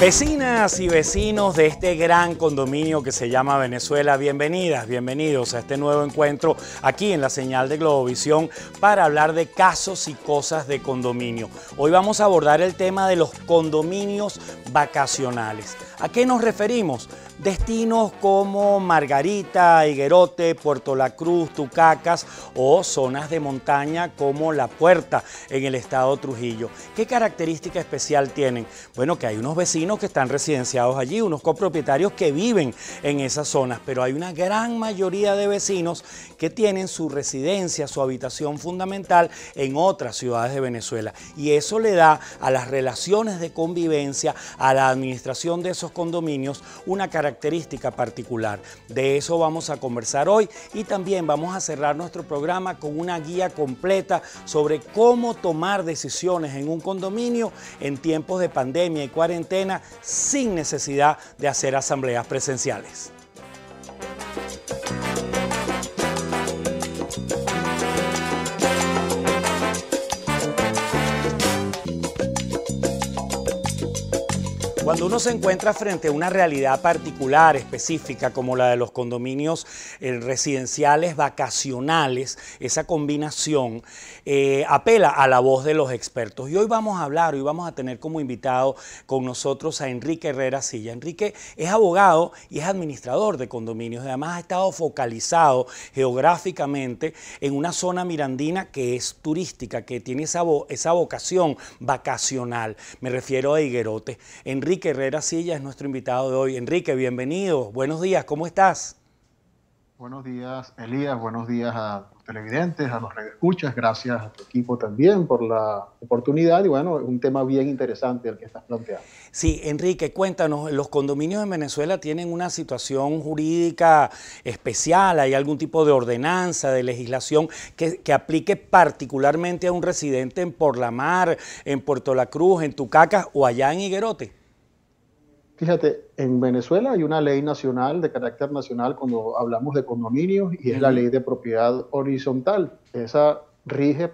Vecinas y vecinos de este gran condominio que se llama Venezuela, bienvenidas, bienvenidos a este nuevo encuentro aquí en la señal de Globovisión para hablar de casos y cosas de condominio. Hoy vamos a abordar el tema de los condominios vacacionales. ¿A qué nos referimos? Destinos como Margarita, Higuerote, Puerto La Cruz, Tucacas o zonas de montaña como La Puerta en el estado Trujillo. ¿Qué característica especial tienen? Bueno, que hay unos vecinos que están residenciados allí, unos copropietarios que viven en esas zonas, pero hay una gran mayoría de vecinos que tienen su residencia, su habitación fundamental en otras ciudades de Venezuela. Y eso le da a las relaciones de convivencia, a la administración de esos condominios, una característica característica particular. De eso vamos a conversar hoy y también vamos a cerrar nuestro programa con una guía completa sobre cómo tomar decisiones en un condominio en tiempos de pandemia y cuarentena sin necesidad de hacer asambleas presenciales. Cuando uno se encuentra frente a una realidad particular, específica, como la de los condominios eh, residenciales vacacionales, esa combinación eh, apela a la voz de los expertos. Y hoy vamos a hablar, hoy vamos a tener como invitado con nosotros a Enrique Herrera Silla. Enrique es abogado y es administrador de condominios. Además ha estado focalizado geográficamente en una zona mirandina que es turística, que tiene esa, esa vocación vacacional. Me refiero a Higuerote. Enrique Enrique Herrera Silla es nuestro invitado de hoy. Enrique, bienvenido. Buenos días, ¿cómo estás? Buenos días, Elías. Buenos días a los televidentes, a los redescuchas. Gracias a tu equipo también por la oportunidad. Y bueno, un tema bien interesante el que estás planteando. Sí, Enrique, cuéntanos. Los condominios en Venezuela tienen una situación jurídica especial. ¿Hay algún tipo de ordenanza, de legislación que, aplique particularmente a un residente en Por la Mar, en Puerto La Cruz, en Tucacas o allá en Higuerote? Fíjate, en Venezuela hay una ley nacional de carácter nacional cuando hablamos de condominios y es la ley de propiedad horizontal. Esa rige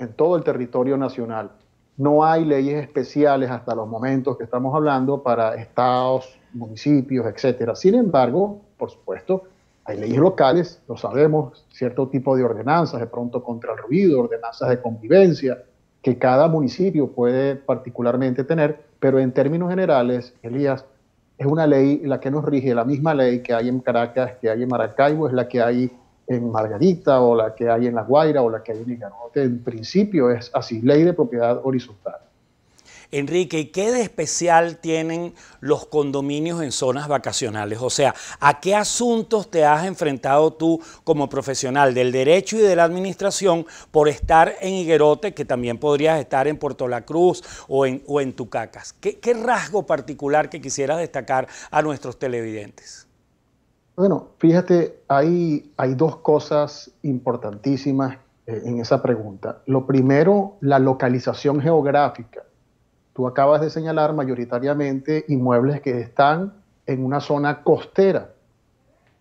en todo el territorio nacional. No hay leyes especiales hasta los momentos que estamos hablando para estados, municipios, etcétera. Sin embargo, por supuesto, hay leyes locales, lo sabemos, cierto tipo de ordenanzas, de pronto contra el ruido, ordenanzas de convivencia, que cada municipio puede particularmente tener, pero en términos generales, Elías, es una ley la que nos rige, la misma ley que hay en Caracas, que hay en Maracaibo, es la que hay en Margarita o la que hay en La Guaira o la que hay en Igarote. En principio es así, ley de propiedad horizontal. Enrique, ¿y ¿qué de especial tienen los condominios en zonas vacacionales? O sea, ¿a qué asuntos te has enfrentado tú como profesional del derecho y de la administración por estar en Higuerote, que también podrías estar en Puerto La Cruz o en, Tucacas? ¿Qué, rasgo particular que quisieras destacar a nuestros televidentes? Bueno, fíjate, hay dos cosas importantísimas eh, en esa pregunta. Lo primero, la localización geográfica. Tú acabas de señalar mayoritariamente inmuebles que están en una zona costera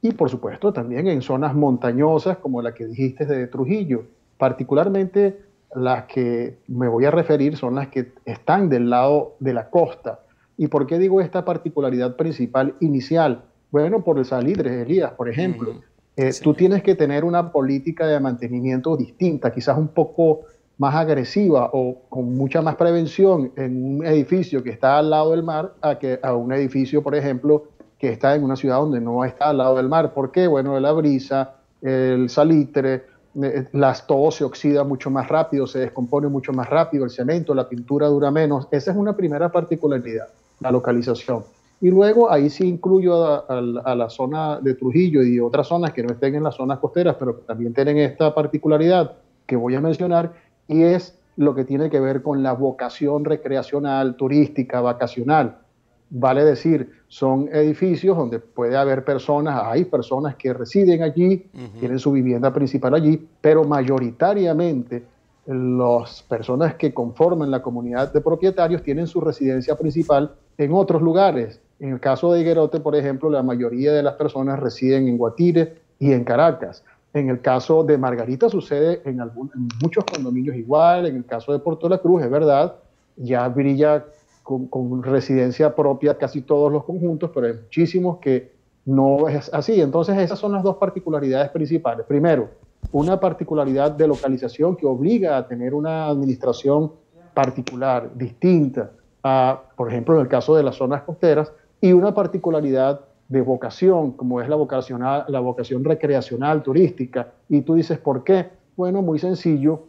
y por supuesto también en zonas montañosas como la que dijiste de Trujillo. Particularmente las que me voy a referir son las que están del lado de la costa. ¿Y por qué digo esta particularidad principal inicial? Bueno, por el salitre, Elías, por ejemplo. Eh, tú tienes que tener una política de mantenimiento distinta, quizás un poco más agresiva o con mucha más prevención en un edificio que está al lado del mar a, que, a un edificio, por ejemplo, que está en una ciudad donde no está al lado del mar. ¿Por qué? Bueno, la brisa, el salitre, eh, las, todo se oxida mucho más rápido, se descompone mucho más rápido, el cemento, la pintura dura menos. Esa es una primera particularidad, la localización. Y luego ahí sí incluyo a, la zona de Trujillo y otras zonas que no estén en las zonas costeras, pero también tienen esta particularidad que voy a mencionar, y es lo que tiene que ver con la vocación recreacional, turística, vacacional. Vale decir, son edificios donde puede haber personas, hay personas que residen allí, tienen su vivienda principal allí, pero mayoritariamente las personas que conforman la comunidad de propietarios tienen su residencia principal en otros lugares. En el caso de Higuerote, por ejemplo, la mayoría de las personas residen en Guatire y en Caracas. En el caso de Margarita sucede en, muchos condominios igual, en el caso de Puerto de la Cruz es verdad, ya brilla con, con, residencia propia casi todos los conjuntos, pero hay muchísimos que no es así. Entonces esas son las dos particularidades principales. Primero, una particularidad de localización que obliga a tener una administración particular, distinta, a, por ejemplo, en el caso de las zonas costeras, y una particularidad de vocación, como es la, la vocación recreacional, turística. Y tú dices, ¿por qué? Bueno, muy sencillo.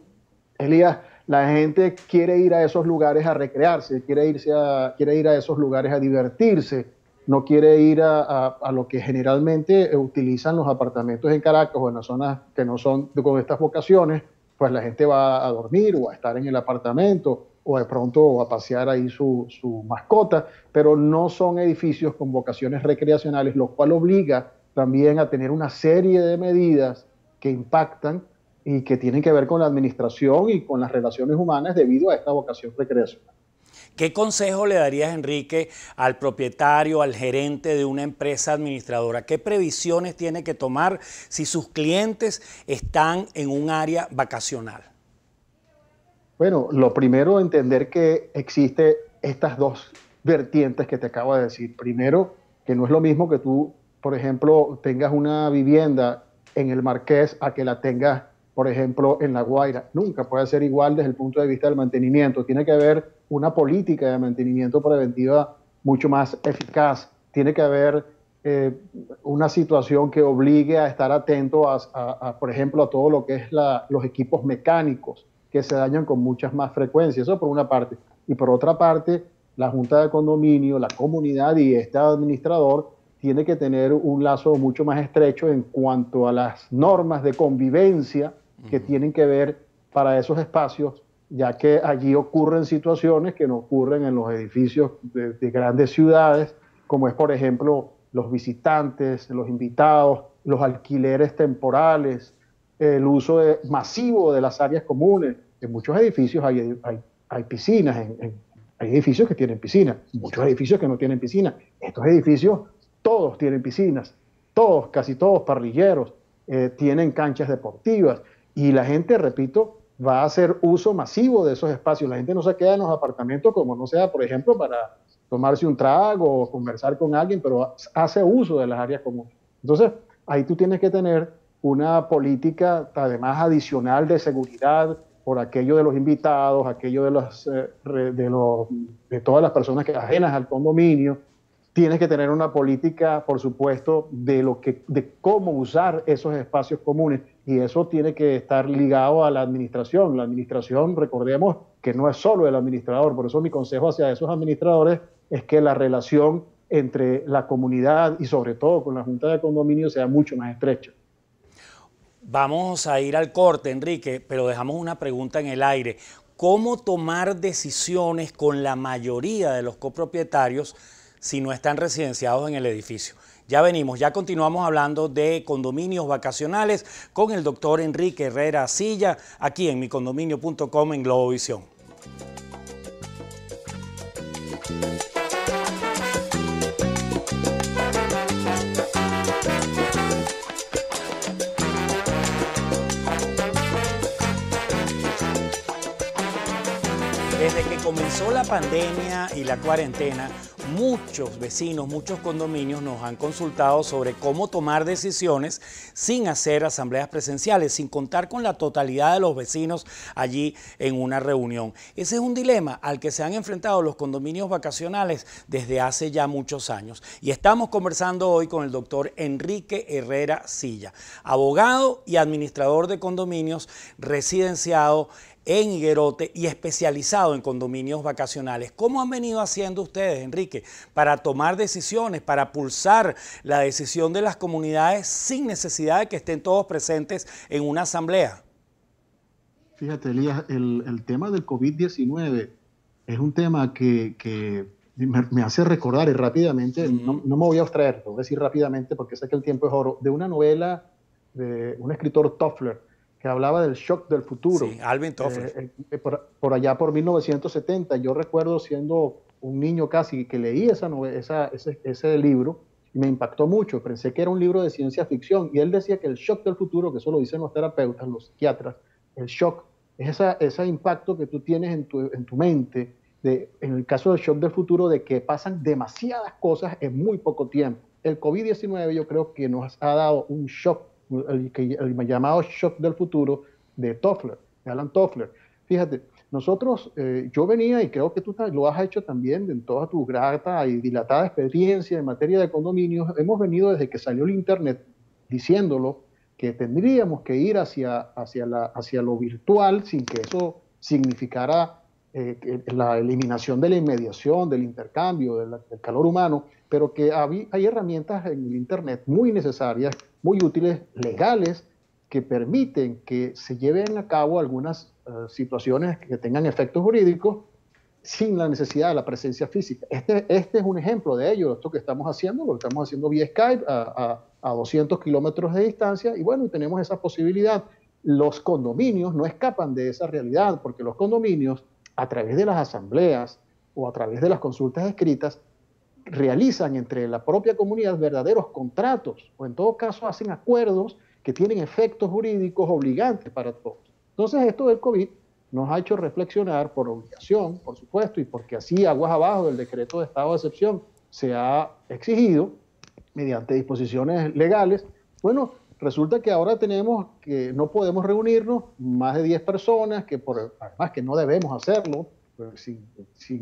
Elías, la gente quiere ir a esos lugares a recrearse, quiere, irse a, quiere ir a esos lugares a divertirse, no quiere ir a, a, lo que generalmente utilizan los apartamentos en Caracas o en las zonas que no son con estas vocaciones, pues la gente va a dormir o a estar en el apartamento o de pronto a pasear ahí su, su mascota, pero no son edificios con vocaciones recreacionales, lo cual obliga también a tener una serie de medidas que impactan y que tienen que ver con la administración y con las relaciones humanas debido a esta vocación recreacional. ¿Qué consejo le darías, Enrique, al propietario, al gerente de una empresa administradora? ¿Qué previsiones tiene que tomar si sus clientes están en un área vacacional? Bueno, lo primero, entender que existen estas dos vertientes que te acabo de decir. Primero, que no es lo mismo que tú, por ejemplo, tengas una vivienda en el Marqués a que la tengas, por ejemplo, en La Guaira. Nunca puede ser igual desde el punto de vista del mantenimiento. Tiene que haber una política de mantenimiento preventiva mucho más eficaz. Tiene que haber eh, una situación que obligue a estar atento a, por ejemplo, a todo lo que es los equipos mecánicos que se dañan con muchas más frecuencias. Eso por una parte. Y por otra parte, la junta de condominio, la comunidad y este administrador tiene que tener un lazo mucho más estrecho en cuanto a las normas de convivencia que tienen que ver para esos espacios, ya que allí ocurren situaciones que no ocurren en los edificios de, de grandes ciudades, como es, por ejemplo, los visitantes, los invitados, los alquileres temporales, el uso masivo de las áreas comunes. En muchos edificios hay, piscinas, en, hay edificios que tienen piscinas, muchos edificios que no tienen piscinas. Estos edificios todos tienen piscinas, todos, casi todos parrilleros, eh, tienen canchas deportivas y la gente, repito, va a hacer uso masivo de esos espacios. La gente no se queda en los apartamentos como no sea, por ejemplo, para tomarse un trago o conversar con alguien, pero hace uso de las áreas comunes. Entonces, ahí tú tienes que tener una política además adicional de seguridad por aquello de los invitados, aquello de, los, eh, de, los, de todas las personas que ajenas al condominio. Tienes que tener una política, por supuesto, de, lo que, de cómo usar esos espacios comunes y eso tiene que estar ligado a la administración. La administración, recordemos que no es solo el administrador, por eso mi consejo hacia esos administradores es que la relación entre la comunidad y sobre todo con la Junta de Condominio sea mucho más estrecha. Vamos a ir al corte, Enrique, pero dejamos una pregunta en el aire. ¿Cómo tomar decisiones con la mayoría de los copropietarios si no están residenciados en el edificio? Ya venimos, ya continuamos hablando de condominios vacacionales con el doctor Enrique Herrera Silla, aquí en micondominio.com en Globovisión. desde que comenzó la pandemia y la cuarentena, muchos vecinos, muchos condominios nos han consultado sobre cómo tomar decisiones sin hacer asambleas presenciales, sin contar con la totalidad de los vecinos allí en una reunión. Ese es un dilema al que se han enfrentado los condominios vacacionales desde hace ya muchos años. Y estamos conversando hoy con el doctor Enrique Herrera Silla, abogado y administrador de condominios residenciado en Higuerote y especializado en condominios vacacionales. ¿Cómo han venido haciendo ustedes, Enrique, para tomar decisiones, para pulsar la decisión de las comunidades sin necesidad de que estén todos presentes en una asamblea? Fíjate, Elías, el, tema del COVID-19 es un tema que, me, hace recordar y rápidamente, no, me voy a abstraer, voy a decir rápidamente porque sé que el tiempo es oro, de una novela de un escritor Toffler, que hablaba del shock del futuro. Alvin eh, Toffler. Eh, eh, por, allá por 1970, yo recuerdo siendo un niño casi que leí esa, ese, libro y me impactó mucho. Pensé que era un libro de ciencia ficción y él decía que el shock del futuro, que eso lo dicen los terapeutas, los psiquiatras, el shock es ese impacto que tú tienes en tu, mente, de, en el caso del shock del futuro, de que pasan demasiadas cosas en muy poco tiempo. El COVID-19 yo creo que nos ha dado un shock el, llamado shock del futuro de Toffler, de Alan Toffler. Fíjate, nosotros, eh, yo venía y creo que tú lo has hecho también en toda tu grata y dilatada experiencia en materia de condominios, hemos venido desde que salió el Internet diciéndolo que tendríamos que ir hacia, hacia, la, hacia lo virtual sin que eso significara eh, la eliminación de la inmediación, del intercambio, del, calor humano, pero que hay herramientas en el Internet muy necesarias muy útiles, legales, que permiten que se lleven a cabo algunas eh, situaciones que tengan efectos jurídicos sin la necesidad de la presencia física. Este, este es un ejemplo de ello, esto que estamos haciendo, lo estamos haciendo vía Skype a, a, a 200 kilómetros de distancia y bueno, tenemos esa posibilidad. Los condominios no escapan de esa realidad porque los condominios, a través de las asambleas o a través de las consultas escritas, realizan entre la propia comunidad verdaderos contratos o en todo caso hacen acuerdos que tienen efectos jurídicos obligantes para todos. Entonces esto del COVID nos ha hecho reflexionar por obligación, por supuesto, y porque así aguas abajo del decreto de estado de excepción se ha exigido mediante disposiciones legales. Bueno, resulta que ahora tenemos que no podemos reunirnos más de 10 personas, que por, además que no debemos hacerlo, pues,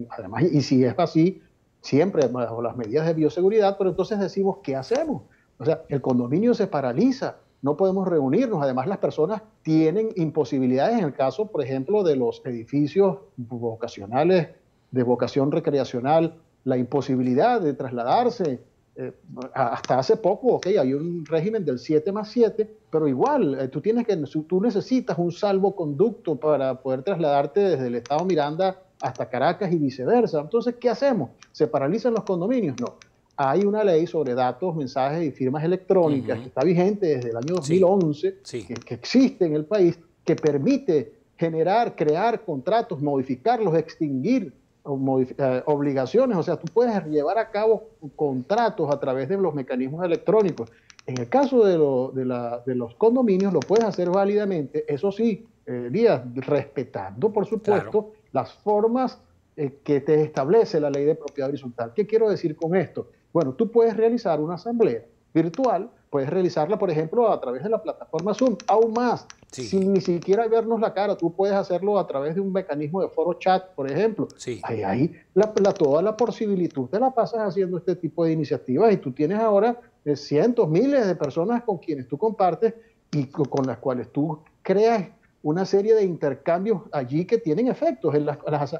además, y si es así, siempre bajo las medidas de bioseguridad, pero entonces decimos, ¿qué hacemos? O sea, el condominio se paraliza, no podemos reunirnos, además las personas tienen imposibilidades en el caso, por ejemplo, de los edificios vocacionales, de vocación recreacional, la imposibilidad de trasladarse. Eh, hasta hace poco, ok, hay un régimen del 7 más 7, pero igual, eh, tú, tienes que, tú necesitas un salvoconducto para poder trasladarte desde el estado Miranda hasta Caracas y viceversa. Entonces, ¿qué hacemos? ¿Se paralizan los condominios? No. Hay una ley sobre datos, mensajes y firmas electrónicas que está vigente desde el año 2011, Que, existe en el país, que permite generar, crear contratos, modificarlos, extinguir eh, obligaciones, o sea, tú puedes llevar a cabo contratos a través de los mecanismos electrónicos. En el caso de, los condominios lo puedes hacer válidamente, eso sí, eh, Díaz, respetando, por supuesto, las formas eh, que te establece la ley de propiedad horizontal. ¿Qué quiero decir con esto? Bueno, tú puedes realizar una asamblea virtual, puedes realizarla, por ejemplo, a través de la plataforma Zoom, aún más, sin ni siquiera vernos la cara, tú puedes hacerlo a través de un mecanismo de foro chat, por ejemplo. Sí. Ahí la, toda la posibilidad, te la pasas haciendo este tipo de iniciativas y tú tienes ahora eh, cientos, miles de personas con quienes tú compartes y con las cuales tú creas una serie de intercambios allí que tienen efectos. En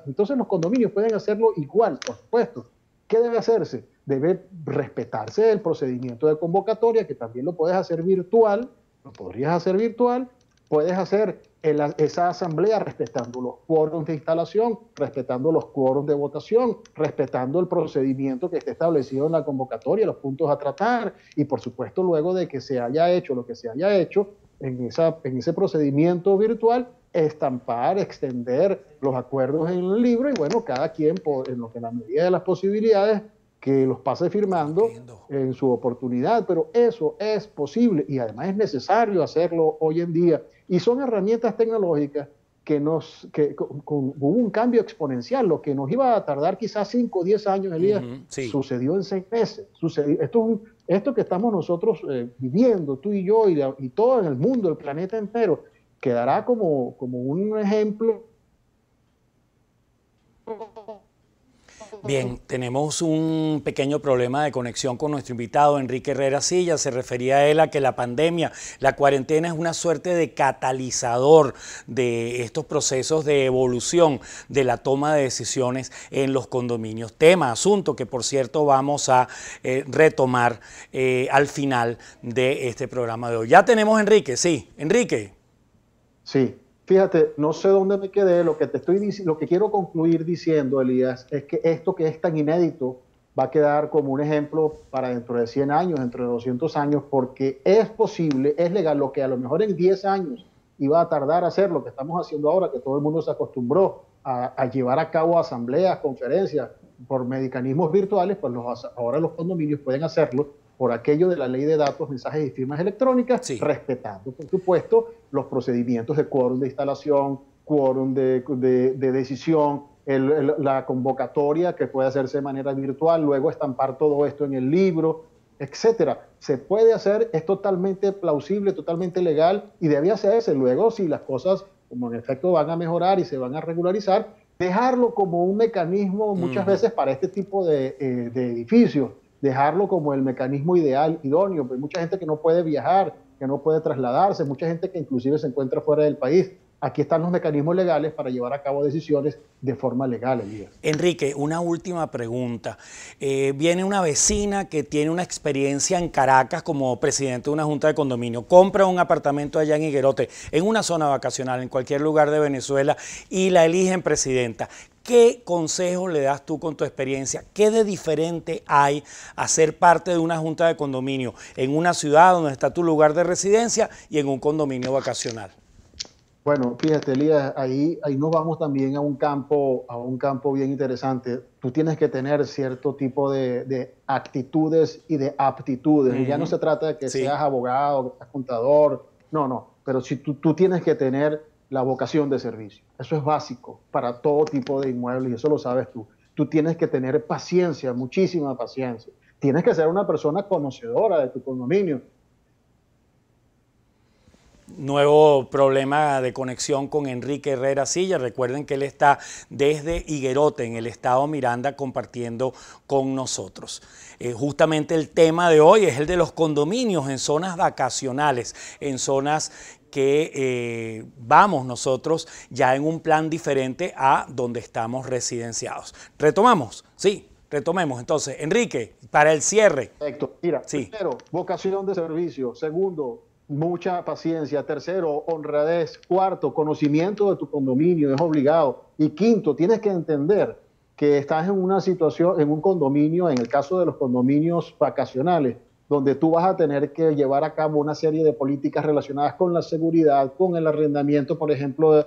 entonces los condominios pueden hacerlo igual, por supuesto. ¿Qué debe hacerse? Debe respetarse el procedimiento de convocatoria, que también lo puedes hacer virtual, lo podrías hacer virtual, puedes hacer esa asamblea respetando los quórums de instalación, respetando los quórums de votación, respetando el procedimiento que esté establecido en la convocatoria, los puntos a tratar y por supuesto luego de que se haya hecho lo que se haya hecho, en, esa, en ese procedimiento virtual estampar, extender los acuerdos en el libro y bueno, cada quien en lo que la medida de las posibilidades que los pase firmando en su oportunidad, pero eso es posible y además es necesario hacerlo hoy en día. Y son herramientas tecnológicas que nos, que con, un cambio exponencial, lo que nos iba a tardar quizás 5 o 10 años, Elías, día sucedió en 6 meses. Sucedió, esto es un, esto que estamos nosotros eh, viviendo, tú y yo y, y, todo en el mundo, el planeta entero, quedará como, como un ejemplo Bien, tenemos un pequeño problema de conexión con nuestro invitado, Enrique Herrera Silla. Se refería a él a que la pandemia, la cuarentena es una suerte de catalizador de estos procesos de evolución de la toma de decisiones en los condominios. Tema, asunto que por cierto vamos a eh, retomar eh, al final de este programa de hoy. Ya tenemos Enrique, sí. Enrique. Sí, Fíjate, no sé dónde me quedé. Lo que te estoy lo que quiero concluir diciendo, Elías, es que esto que es tan inédito va a quedar como un ejemplo para dentro de 100 años, dentro de 200 años, porque es posible, es legal, lo que a lo mejor en 10 años iba a tardar a hacer, lo que estamos haciendo ahora, que todo el mundo se acostumbró a, llevar a cabo asambleas, conferencias por mecanismos virtuales, pues los, ahora los condominios pueden hacerlo por aquello de la ley de datos, mensajes y firmas electrónicas, respetando, por supuesto, los procedimientos de quórum de instalación, quórum de, decisión, la convocatoria que puede hacerse de manera virtual, luego estampar todo esto en el libro, etcétera. Se puede hacer, es totalmente plausible, totalmente legal y debe hacerse. Luego, si las cosas, como en efecto, van a mejorar y se van a regularizar, dejarlo como un mecanismo muchas veces para este tipo de, eh, de edificios dejarlo como el mecanismo ideal, idóneo. Hay mucha gente que no puede viajar, que no puede trasladarse, mucha gente que inclusive se encuentra fuera del país. Aquí están los mecanismos legales para llevar a cabo decisiones de forma legal, Enrique, una última pregunta. Eh, viene una vecina que tiene una experiencia en Caracas como presidente de una junta de condominio, compra un apartamento allá en Higuerote, en una zona vacacional, en cualquier lugar de Venezuela, y la eligen presidenta. ¿Qué consejo le das tú con tu experiencia? ¿Qué de diferente hay a ser parte de una junta de condominio en una ciudad donde está tu lugar de residencia y en un condominio vacacional? Bueno, fíjate, Elías, ahí, nos vamos también a un, campo, a un campo bien interesante. Tú tienes que tener cierto tipo de, actitudes y de aptitudes. ya no se trata de que seas abogado, que seas contador, no, no. Pero si tú, tú tienes que tener la vocación de servicio. Eso es básico para todo tipo de inmuebles y eso lo sabes tú. Tú tienes que tener paciencia, muchísima paciencia. Tienes que ser una persona conocedora de tu condominio. Nuevo problema de conexión con Enrique Herrera Silla. Recuerden que él está desde Higuerote, en el estado Miranda, compartiendo con nosotros. Eh, justamente el tema de hoy es el de los condominios en zonas vacacionales, en zonas que eh, vamos nosotros ya en un plan diferente a donde estamos residenciados. Retomamos, sí, retomemos. Entonces, Enrique, para el cierre. Perfecto. Mira, sí. primero, vocación de servicio. Segundo, mucha paciencia. Tercero, honradez. Cuarto, conocimiento de tu condominio, es obligado. Y quinto, tienes que entender que estás en una situación, en un condominio, en el caso de los condominios vacacionales, donde tú vas a tener que llevar a cabo una serie de políticas relacionadas con la seguridad, con el arrendamiento, por ejemplo,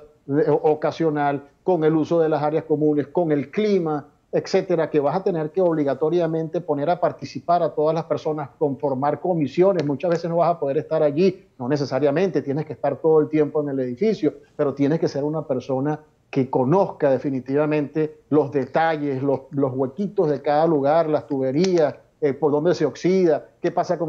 ocasional, con el uso de las áreas comunes, con el clima, etcétera, que vas a tener que obligatoriamente poner a participar a todas las personas, conformar comisiones. Muchas veces no vas a poder estar allí, no necesariamente, tienes que estar todo el tiempo en el edificio, pero tienes que ser una persona que conozca definitivamente los detalles, los, los huequitos de cada lugar, las tuberías, eh, por dónde se oxida, qué pasa con,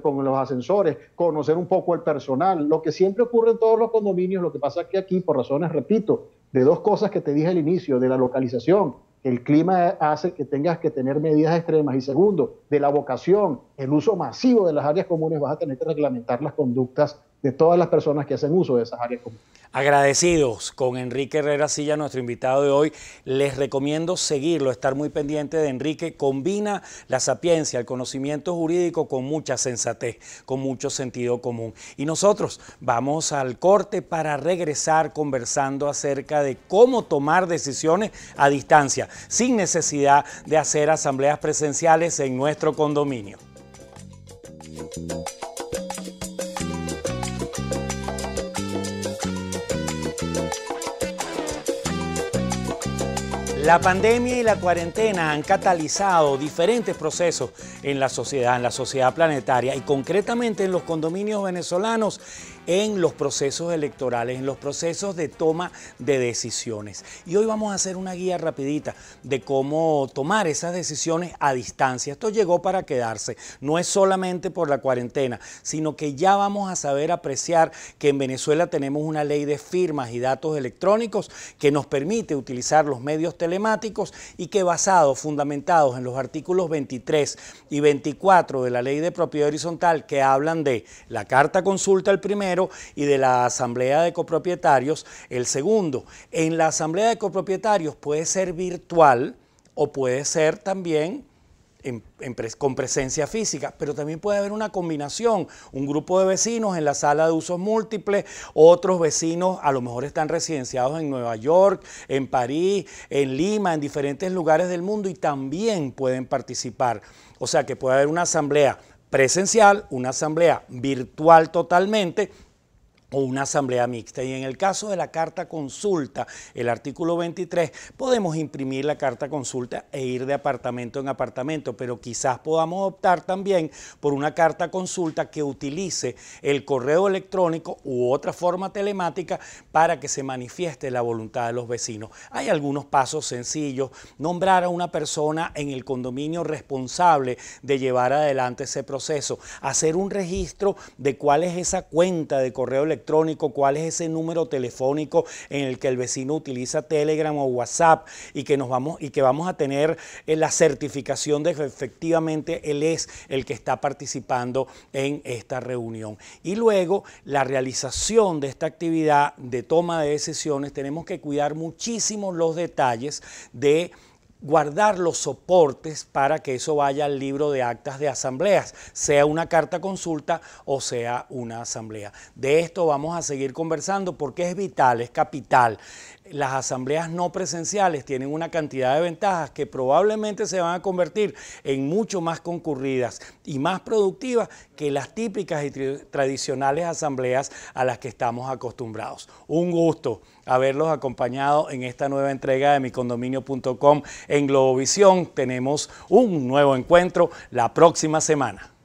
con los ascensores, conocer un poco el personal, lo que siempre ocurre en todos los condominios, lo que pasa que aquí, por razones, repito, de dos cosas que te dije al inicio, de la localización, el clima hace que tengas que tener medidas extremas. Y segundo, de la vocación, el uso masivo de las áreas comunes, vas a tener que reglamentar las conductas de todas las personas que hacen uso de esas áreas comunes. Agradecidos con Enrique Herrera Silla, nuestro invitado de hoy. Les recomiendo seguirlo, estar muy pendiente de Enrique. Combina la sapiencia, el conocimiento jurídico con mucha sensatez, con mucho sentido común. Y nosotros vamos al corte para regresar conversando acerca de cómo tomar decisiones a distancia, sin necesidad de hacer asambleas presenciales en nuestro condominio. La pandemia y la cuarentena han catalizado diferentes procesos en la sociedad, en la sociedad planetaria y concretamente en los condominios venezolanos en los procesos electorales, en los procesos de toma de decisiones. Y hoy vamos a hacer una guía rapidita de cómo tomar esas decisiones a distancia. Esto llegó para quedarse, no es solamente por la cuarentena, sino que ya vamos a saber apreciar que en Venezuela tenemos una ley de firmas y datos electrónicos que nos permite utilizar los medios telemáticos y que basados, fundamentados en los artículos 23 y 24 de la ley de propiedad horizontal que hablan de la carta consulta el primero, y de la asamblea de copropietarios el segundo. En la asamblea de copropietarios puede ser virtual o puede ser también con presencia física, pero también puede haber una combinación, un grupo de vecinos en la sala de usos múltiples, otros vecinos a lo mejor están residenciados en Nueva York, en París, en Lima, en diferentes lugares del mundo y también pueden participar. O sea que puede haber una asamblea presencial, una asamblea virtual totalmente o una asamblea mixta. Y en el caso de la carta consulta, el artículo 23, podemos imprimir la carta consulta e ir de apartamento en apartamento, pero quizás podamos optar también por una carta consulta que utilice el correo electrónico u otra forma telemática para que se manifieste la voluntad de los vecinos. Hay algunos pasos sencillos, nombrar a una persona en el condominio responsable de llevar adelante ese proceso, hacer un registro de cuál es esa cuenta de correo electrónico, electrónico, cuál es ese número telefónico en el que el vecino utiliza Telegram o WhatsApp y que nos vamos y que vamos a tener eh, la certificación de que efectivamente él es el que está participando en esta reunión. Y luego la realización de esta actividad de toma de decisiones, tenemos que cuidar muchísimo los detalles de guardar los soportes para que eso vaya al libro de actas de asambleas, sea una carta consulta o sea una asamblea. De esto vamos a seguir conversando porque es vital, es capital las asambleas no presenciales tienen una cantidad de ventajas que probablemente se van a convertir en mucho más concurridas y más productivas que las típicas y tradicionales asambleas a las que estamos acostumbrados. Un gusto haberlos acompañado en esta nueva entrega de micondominio.com en Globovisión. Tenemos un nuevo encuentro la próxima semana.